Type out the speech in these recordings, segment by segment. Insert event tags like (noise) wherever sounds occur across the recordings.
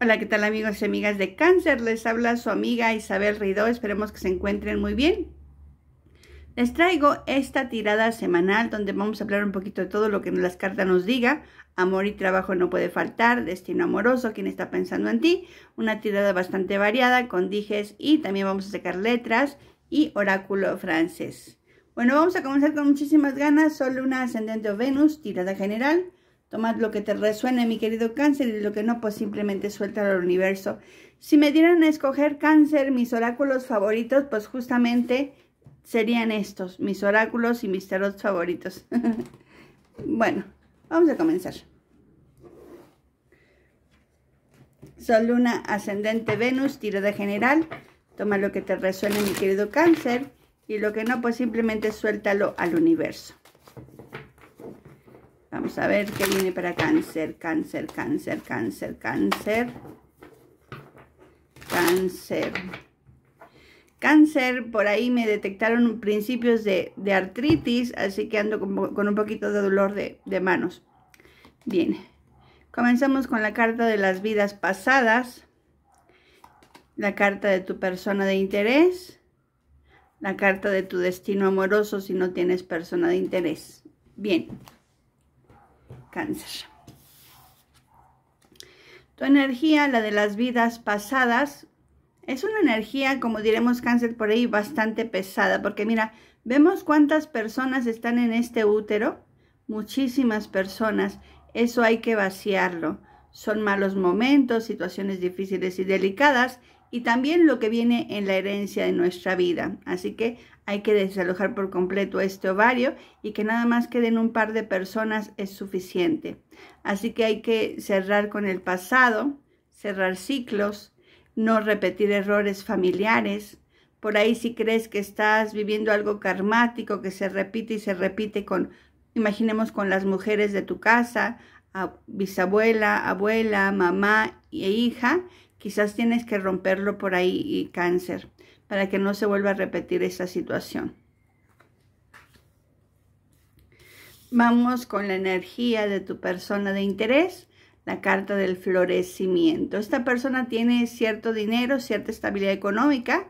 Hola, ¿qué tal amigos y amigas de cáncer? Les habla su amiga Isabel Ridó, esperemos que se encuentren muy bien. Les traigo esta tirada semanal donde vamos a hablar un poquito de todo lo que las cartas nos diga. Amor y trabajo no puede faltar, destino amoroso, quien está pensando en ti. Una tirada bastante variada con dijes y también vamos a sacar letras y oráculo francés. Bueno, vamos a comenzar con muchísimas ganas, solo una ascendente o Venus, tirada general. Toma lo que te resuene, mi querido cáncer, y lo que no, pues simplemente suéltalo al universo. Si me dieran a escoger cáncer, mis oráculos favoritos, pues justamente serían estos, mis oráculos y mis tarot favoritos. (laughs) bueno, vamos a comenzar. Sol, Luna, Ascendente, Venus, tiro de general. Toma lo que te resuene, mi querido cáncer, y lo que no, pues simplemente suéltalo al universo. Vamos a ver qué viene para cáncer, cáncer, cáncer, cáncer, cáncer. Cáncer. Cáncer, por ahí me detectaron principios de, artritis, así que ando con, un poquito de dolor de, de manos. Bien, comenzamos con la carta de las vidas pasadas, la carta de tu persona de interés, la carta de tu destino amoroso si no tienes persona de interés. Bien cáncer. Tu energía, la de las vidas pasadas, es una energía, como diremos cáncer por ahí, bastante pesada, porque mira, vemos cuántas personas están en este útero, muchísimas personas, eso hay que vaciarlo. Son malos momentos, situaciones difíciles y delicadas, y también lo que viene en la herencia de nuestra vida. Así que hay que desalojar por completo este ovario y que nada más queden un par de personas es suficiente. Así que hay que cerrar con el pasado, cerrar ciclos, no repetir errores familiares. Por ahí si crees que estás viviendo algo karmático que se repite y se repite con, imaginemos con las mujeres de tu casa, bisabuela, abuela, mamá e hija, quizás tienes que romperlo por ahí y cáncer para que no se vuelva a repetir esa situación. Vamos con la energía de tu persona de interés, la carta del florecimiento. Esta persona tiene cierto dinero, cierta estabilidad económica.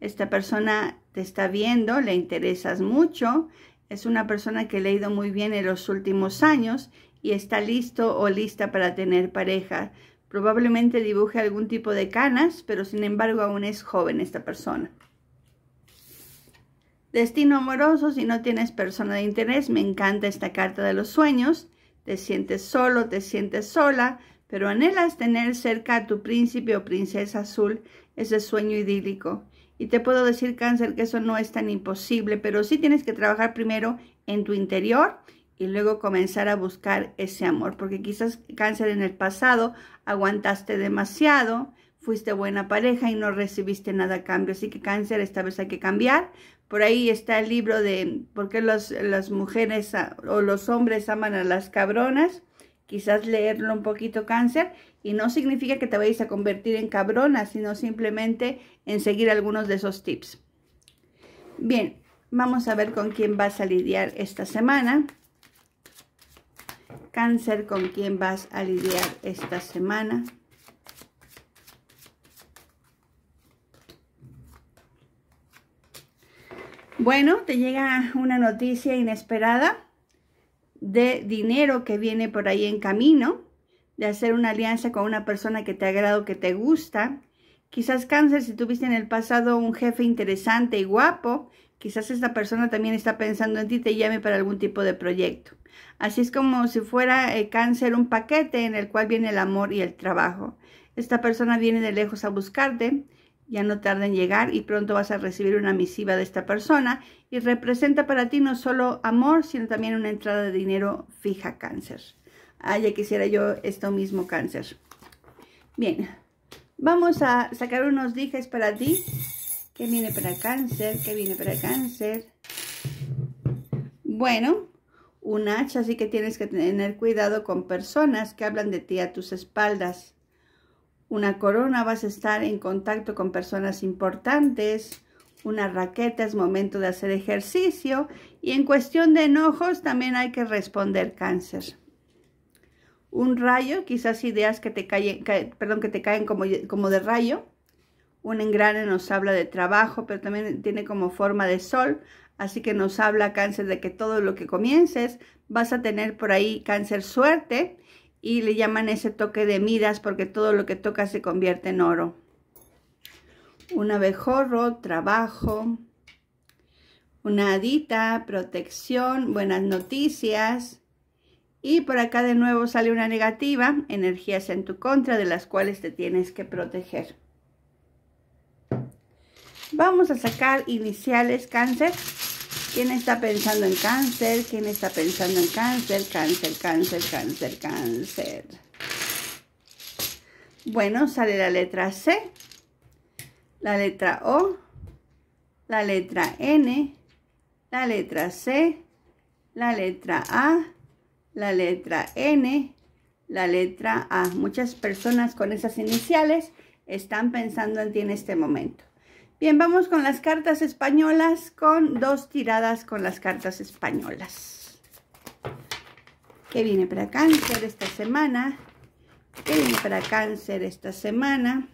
Esta persona te está viendo, le interesas mucho. Es una persona que le ha muy bien en los últimos años y está listo o lista para tener pareja. Probablemente dibuje algún tipo de canas, pero sin embargo aún es joven esta persona. Destino amoroso, si no tienes persona de interés, me encanta esta carta de los sueños. Te sientes solo, te sientes sola, pero anhelas tener cerca a tu príncipe o princesa azul, ese sueño idílico. Y te puedo decir, cáncer, que eso no es tan imposible, pero sí tienes que trabajar primero en tu interior y luego comenzar a buscar ese amor, porque quizás cáncer en el pasado aguantaste demasiado, fuiste buena pareja y no recibiste nada a cambio, así que cáncer esta vez hay que cambiar. Por ahí está el libro de por qué las mujeres o los hombres aman a las cabronas, quizás leerlo un poquito cáncer y no significa que te vayas a convertir en cabrona, sino simplemente en seguir algunos de esos tips. Bien, vamos a ver con quién vas a lidiar esta semana. Cáncer, ¿con quién vas a lidiar esta semana? Bueno, te llega una noticia inesperada de dinero que viene por ahí en camino, de hacer una alianza con una persona que te agrada que te gusta. Quizás cáncer, si tuviste en el pasado un jefe interesante y guapo, Quizás esta persona también está pensando en ti, te llame para algún tipo de proyecto. Así es como si fuera eh, cáncer un paquete en el cual viene el amor y el trabajo. Esta persona viene de lejos a buscarte, ya no tarda en llegar y pronto vas a recibir una misiva de esta persona y representa para ti no solo amor, sino también una entrada de dinero fija cáncer. Ah, ya quisiera yo esto mismo cáncer. Bien, vamos a sacar unos dijes para ti ¿Qué viene para cáncer, que viene para cáncer. Bueno, un hacha, así que tienes que tener cuidado con personas que hablan de ti a tus espaldas. Una corona, vas a estar en contacto con personas importantes. Una raqueta, es momento de hacer ejercicio. Y en cuestión de enojos, también hay que responder cáncer. Un rayo, quizás ideas que te, caen, perdón, que te caen como, como de rayo un engrane nos habla de trabajo, pero también tiene como forma de sol. Así que nos habla cáncer de que todo lo que comiences vas a tener por ahí cáncer suerte y le llaman ese toque de miras porque todo lo que toca se convierte en oro. Un abejorro, trabajo, una adita, protección, buenas noticias. Y por acá de nuevo sale una negativa, energías en tu contra de las cuales te tienes que proteger. Vamos a sacar iniciales cáncer. ¿Quién está pensando en cáncer? ¿Quién está pensando en cáncer? Cáncer, cáncer, cáncer, cáncer. Bueno, sale la letra C, la letra O, la letra N, la letra C, la letra A, la letra N, la letra A. Muchas personas con esas iniciales están pensando en ti en este momento. Bien, vamos con las cartas españolas, con dos tiradas con las cartas españolas. ¿Qué viene para cáncer esta semana? ¿Qué viene para cáncer esta semana?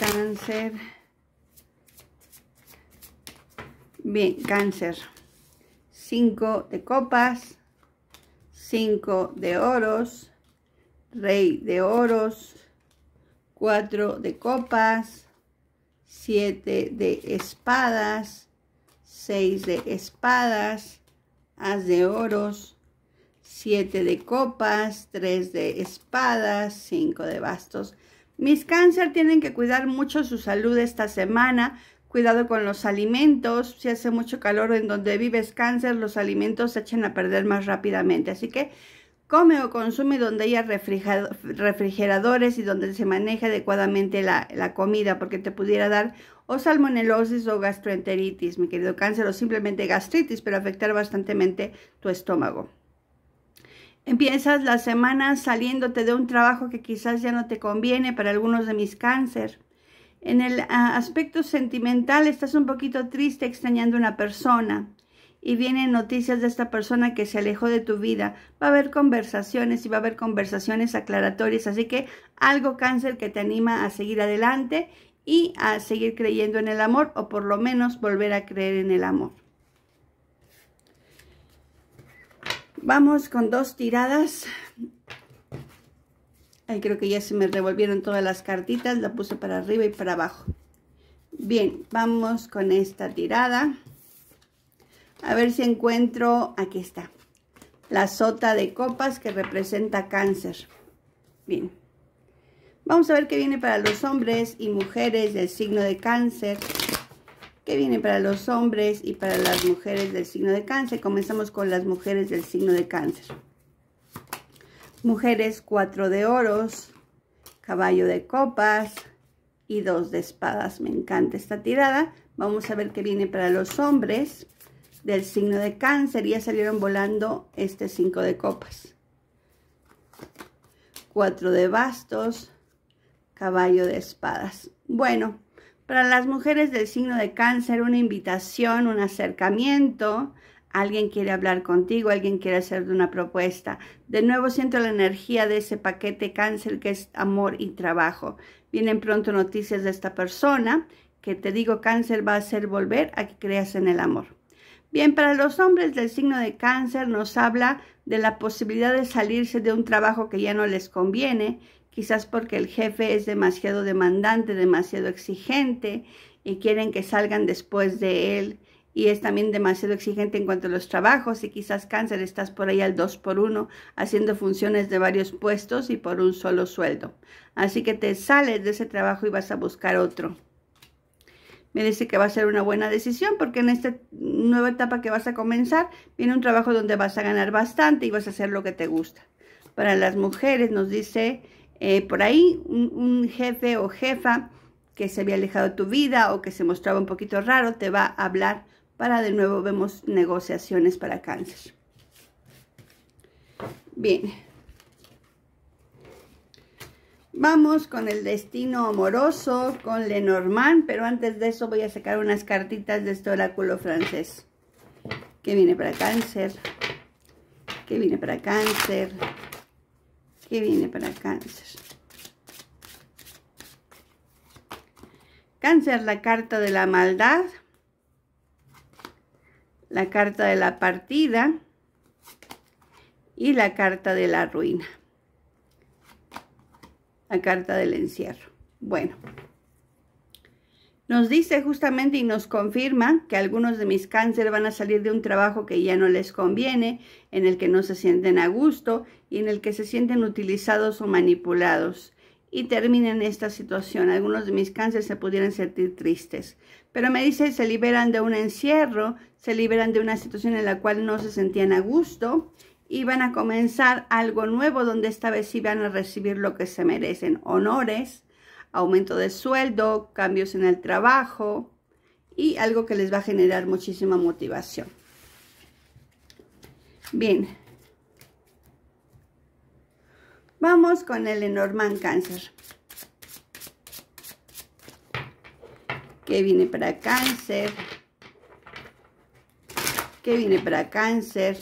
Cáncer. Bien, cáncer. Cinco de copas, cinco de oros, rey de oros, 4 de copas, 7 de espadas, 6 de espadas, as de oros, 7 de copas, 3 de espadas, 5 de bastos. Mis cáncer tienen que cuidar mucho su salud esta semana. Cuidado con los alimentos. Si hace mucho calor en donde vives cáncer, los alimentos se echan a perder más rápidamente. Así que come o consume donde haya refrigeradores y donde se maneje adecuadamente la, comida, porque te pudiera dar o salmonelosis o gastroenteritis, mi querido cáncer, o simplemente gastritis, pero afectar bastante tu estómago. Empiezas la semana saliéndote de un trabajo que quizás ya no te conviene para algunos de mis cánceres. En el aspecto sentimental estás un poquito triste extrañando a una persona y vienen noticias de esta persona que se alejó de tu vida, va a haber conversaciones y va a haber conversaciones aclaratorias, así que algo cáncer que te anima a seguir adelante y a seguir creyendo en el amor o por lo menos volver a creer en el amor. Vamos con dos tiradas. Ahí creo que ya se me revolvieron todas las cartitas, la puse para arriba y para abajo. Bien, vamos con esta tirada. A ver si encuentro, aquí está, la sota de copas que representa cáncer. Bien, vamos a ver qué viene para los hombres y mujeres del signo de cáncer. ¿Qué viene para los hombres y para las mujeres del signo de cáncer? Comenzamos con las mujeres del signo de cáncer. Mujeres, cuatro de oros, caballo de copas y dos de espadas. Me encanta esta tirada. Vamos a ver qué viene para los hombres del signo de cáncer. Ya salieron volando este 5 de copas. 4 de bastos, caballo de espadas. Bueno, para las mujeres del signo de cáncer, una invitación, un acercamiento. Alguien quiere hablar contigo, alguien quiere hacerte una propuesta. De nuevo siento la energía de ese paquete cáncer que es amor y trabajo. Vienen pronto noticias de esta persona que te digo cáncer va a hacer volver a que creas en el amor. Bien, para los hombres del signo de cáncer nos habla de la posibilidad de salirse de un trabajo que ya no les conviene, quizás porque el jefe es demasiado demandante, demasiado exigente y quieren que salgan después de él y es también demasiado exigente en cuanto a los trabajos y quizás cáncer estás por ahí al 2 por uno haciendo funciones de varios puestos y por un solo sueldo. Así que te sales de ese trabajo y vas a buscar otro me dice que va a ser una buena decisión porque en esta nueva etapa que vas a comenzar viene un trabajo donde vas a ganar bastante y vas a hacer lo que te gusta. Para las mujeres nos dice eh, por ahí un, un jefe o jefa que se había alejado de tu vida o que se mostraba un poquito raro te va a hablar para de nuevo vemos negociaciones para cáncer. Bien, Vamos con el destino amoroso, con Lenormand, pero antes de eso voy a sacar unas cartitas de este oráculo francés. Que viene para cáncer, que viene para cáncer, que viene para cáncer. Cáncer, la carta de la maldad, la carta de la partida y la carta de la ruina carta del encierro. Bueno, nos dice justamente y nos confirma que algunos de mis cáncer van a salir de un trabajo que ya no les conviene, en el que no se sienten a gusto y en el que se sienten utilizados o manipulados. Y terminan esta situación. Algunos de mis cáncer se pudieran sentir tristes. Pero me dice, se liberan de un encierro, se liberan de una situación en la cual no se sentían a gusto van a comenzar algo nuevo donde esta vez iban a recibir lo que se merecen, honores, aumento de sueldo, cambios en el trabajo y algo que les va a generar muchísima motivación. Bien, vamos con el Enormán Cáncer. ¿Qué viene para cáncer? ¿Qué viene para cáncer?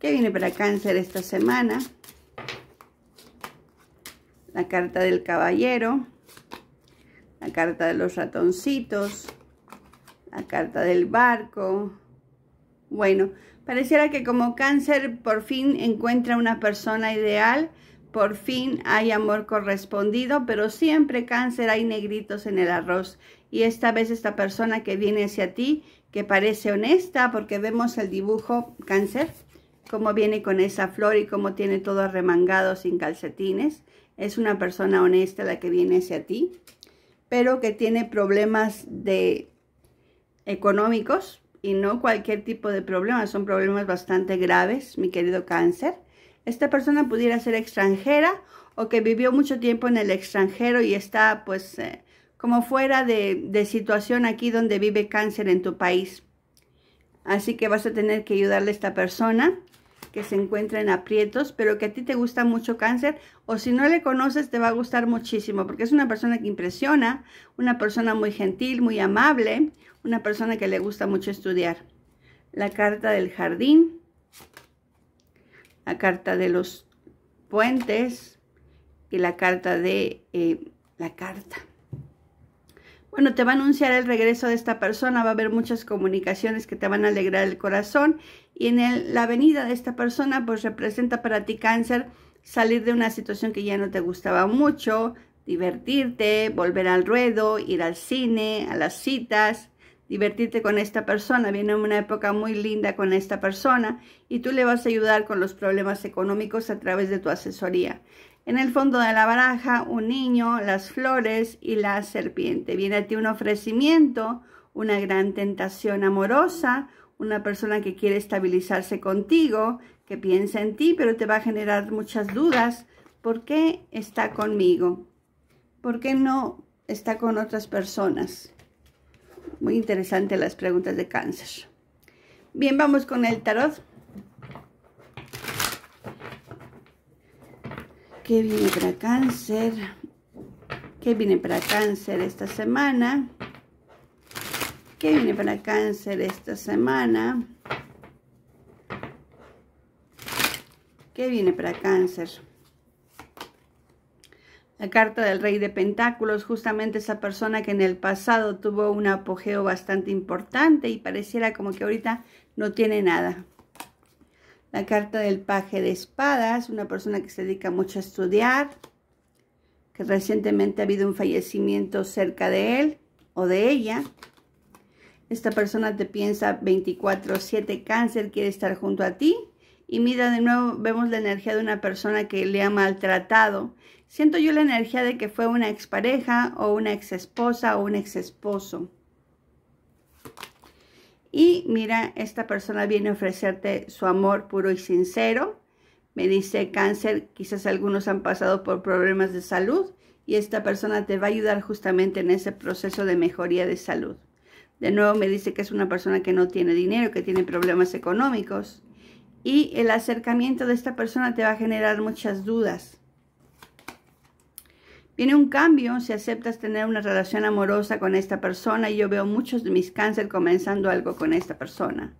¿Qué viene para cáncer esta semana. La carta del caballero. La carta de los ratoncitos. La carta del barco. Bueno, pareciera que como cáncer por fin encuentra una persona ideal, por fin hay amor correspondido, pero siempre cáncer hay negritos en el arroz. Y esta vez esta persona que viene hacia ti, que parece honesta, porque vemos el dibujo cáncer, cómo viene con esa flor y cómo tiene todo arremangado sin calcetines. Es una persona honesta la que viene hacia ti, pero que tiene problemas de económicos y no cualquier tipo de problemas, son problemas bastante graves, mi querido cáncer. Esta persona pudiera ser extranjera o que vivió mucho tiempo en el extranjero y está pues eh, como fuera de, de situación aquí donde vive cáncer en tu país. Así que vas a tener que ayudarle a esta persona que se encuentra en aprietos, pero que a ti te gusta mucho cáncer, o si no le conoces te va a gustar muchísimo, porque es una persona que impresiona, una persona muy gentil, muy amable, una persona que le gusta mucho estudiar. La carta del jardín, la carta de los puentes y la carta de... Eh, la carta bueno, te va a anunciar el regreso de esta persona, va a haber muchas comunicaciones que te van a alegrar el corazón y en la venida de esta persona pues representa para ti cáncer salir de una situación que ya no te gustaba mucho, divertirte, volver al ruedo, ir al cine, a las citas, divertirte con esta persona. Viene una época muy linda con esta persona y tú le vas a ayudar con los problemas económicos a través de tu asesoría. En el fondo de la baraja, un niño, las flores y la serpiente. Viene a ti un ofrecimiento, una gran tentación amorosa, una persona que quiere estabilizarse contigo, que piensa en ti, pero te va a generar muchas dudas. ¿Por qué está conmigo? ¿Por qué no está con otras personas? Muy interesante las preguntas de cáncer. Bien, vamos con el tarot. ¿Qué viene para cáncer? ¿Qué viene para cáncer esta semana? ¿Qué viene para cáncer esta semana? ¿Qué viene para cáncer? La carta del rey de pentáculos, justamente esa persona que en el pasado tuvo un apogeo bastante importante y pareciera como que ahorita no tiene nada. La carta del paje de espadas, una persona que se dedica mucho a estudiar, que recientemente ha habido un fallecimiento cerca de él o de ella. Esta persona te piensa 24-7 cáncer, quiere estar junto a ti. Y mira, de nuevo vemos la energía de una persona que le ha maltratado. Siento yo la energía de que fue una expareja o una exesposa o un exesposo. Y mira, esta persona viene a ofrecerte su amor puro y sincero. Me dice cáncer, quizás algunos han pasado por problemas de salud y esta persona te va a ayudar justamente en ese proceso de mejoría de salud. De nuevo me dice que es una persona que no tiene dinero, que tiene problemas económicos. Y el acercamiento de esta persona te va a generar muchas dudas. Tiene un cambio si aceptas tener una relación amorosa con esta persona y yo veo muchos de mis cáncer comenzando algo con esta persona.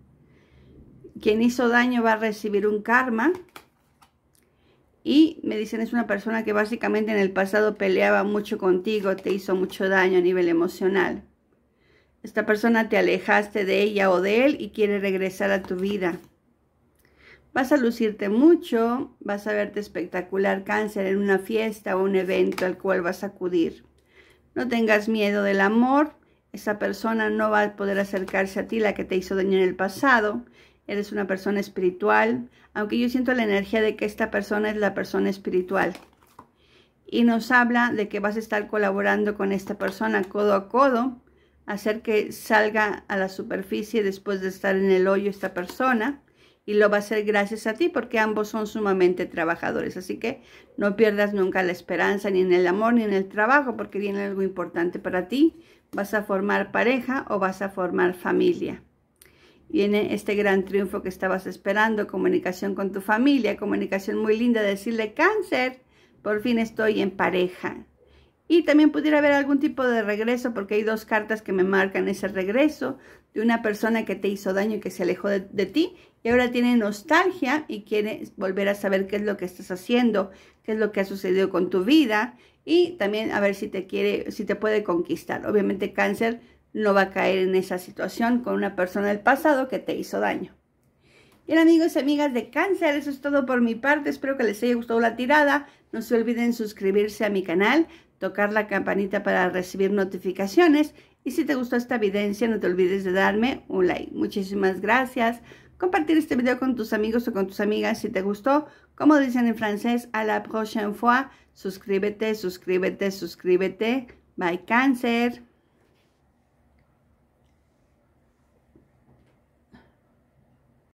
Quien hizo daño va a recibir un karma y me dicen es una persona que básicamente en el pasado peleaba mucho contigo, te hizo mucho daño a nivel emocional. Esta persona te alejaste de ella o de él y quiere regresar a tu vida. Vas a lucirte mucho, vas a verte espectacular cáncer en una fiesta o un evento al cual vas a acudir. No tengas miedo del amor, esa persona no va a poder acercarse a ti, la que te hizo daño en el pasado. Eres una persona espiritual, aunque yo siento la energía de que esta persona es la persona espiritual. Y nos habla de que vas a estar colaborando con esta persona codo a codo, hacer que salga a la superficie después de estar en el hoyo esta persona y lo va a hacer gracias a ti porque ambos son sumamente trabajadores. Así que no pierdas nunca la esperanza ni en el amor ni en el trabajo porque viene algo importante para ti. Vas a formar pareja o vas a formar familia. Viene este gran triunfo que estabas esperando, comunicación con tu familia, comunicación muy linda, decirle cáncer, por fin estoy en pareja. Y también pudiera haber algún tipo de regreso, porque hay dos cartas que me marcan ese regreso de una persona que te hizo daño y que se alejó de, ti y ahora tiene nostalgia y quiere volver a saber qué es lo que estás haciendo, qué es lo que ha sucedido con tu vida y también a ver si te quiere, si te puede conquistar. Obviamente cáncer no va a caer en esa situación con una persona del pasado que te hizo daño. Bien amigos y amigas de cáncer, eso es todo por mi parte, espero que les haya gustado la tirada, no se olviden suscribirse a mi canal, tocar la campanita para recibir notificaciones y si te gustó esta evidencia no te olvides de darme un like. Muchísimas gracias. Compartir este video con tus amigos o con tus amigas si te gustó. Como dicen en francés, a la prochaine fois. Suscríbete, suscríbete, suscríbete. Bye, cáncer.